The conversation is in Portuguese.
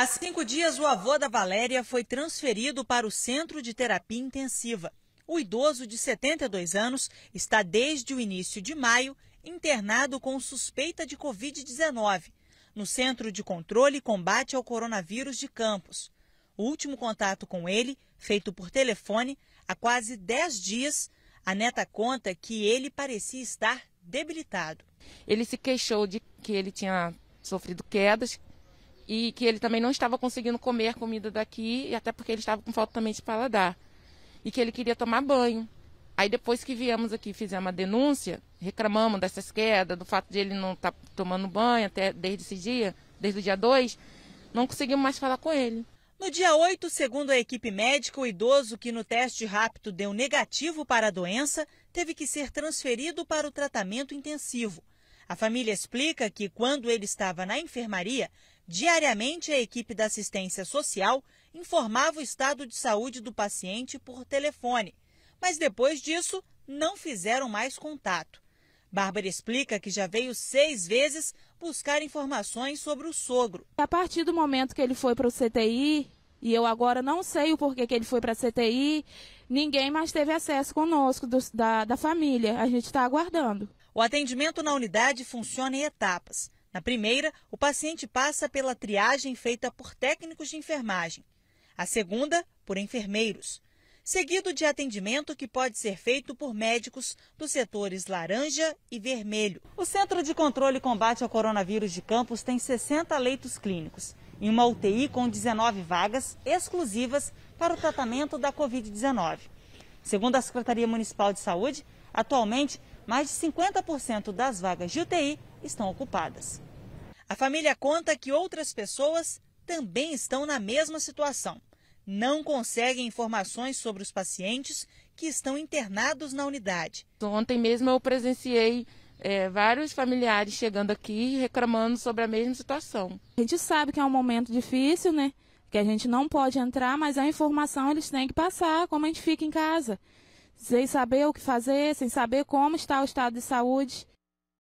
Há cinco dias, o avô da Valéria foi transferido para o centro de terapia intensiva. O idoso, de 72 anos, está desde o início de maio internado com suspeita de Covid-19 no Centro de Controle e Combate ao Coronavírus de Campos. O último contato com ele, feito por telefone, há quase 10 dias, a neta conta que ele parecia estar debilitado. Ele se queixou de que ele tinha sofrido quedas, e que ele também não estava conseguindo comer a comida daqui, e até porque ele estava com falta também de paladar, e que ele queria tomar banho. Aí depois que viemos aqui, fizemos a denúncia, reclamamos dessa esquerda, do fato de ele não estar tá tomando banho até desde esse dia, desde o dia 2, não conseguimos mais falar com ele. No dia 8, segundo a equipe médica, o idoso que no teste rápido deu negativo para a doença teve que ser transferido para o tratamento intensivo. A família explica que, quando ele estava na enfermaria, Diariamente, a equipe da assistência social informava o estado de saúde do paciente por telefone, mas depois disso não fizeram mais contato. Bárbara explica que já veio seis vezes buscar informações sobre o sogro. A partir do momento que ele foi para o CTI, e eu agora não sei o porquê que ele foi para a CTI, ninguém mais teve acesso conosco do, da, da família. A gente está aguardando. O atendimento na unidade funciona em etapas. Na primeira, o paciente passa pela triagem feita por técnicos de enfermagem. A segunda, por enfermeiros. Seguido de atendimento que pode ser feito por médicos dos setores laranja e vermelho. O Centro de Controle e Combate ao Coronavírus de Campos tem 60 leitos clínicos e uma UTI com 19 vagas exclusivas para o tratamento da Covid-19. Segundo a Secretaria Municipal de Saúde, atualmente mais de 50% das vagas de UTI estão ocupadas. A família conta que outras pessoas também estão na mesma situação. Não conseguem informações sobre os pacientes que estão internados na unidade. Ontem mesmo eu presenciei é, vários familiares chegando aqui reclamando sobre a mesma situação. A gente sabe que é um momento difícil, né? Que a gente não pode entrar, mas a informação eles têm que passar, como a gente fica em casa. Sem saber o que fazer, sem saber como está o estado de saúde.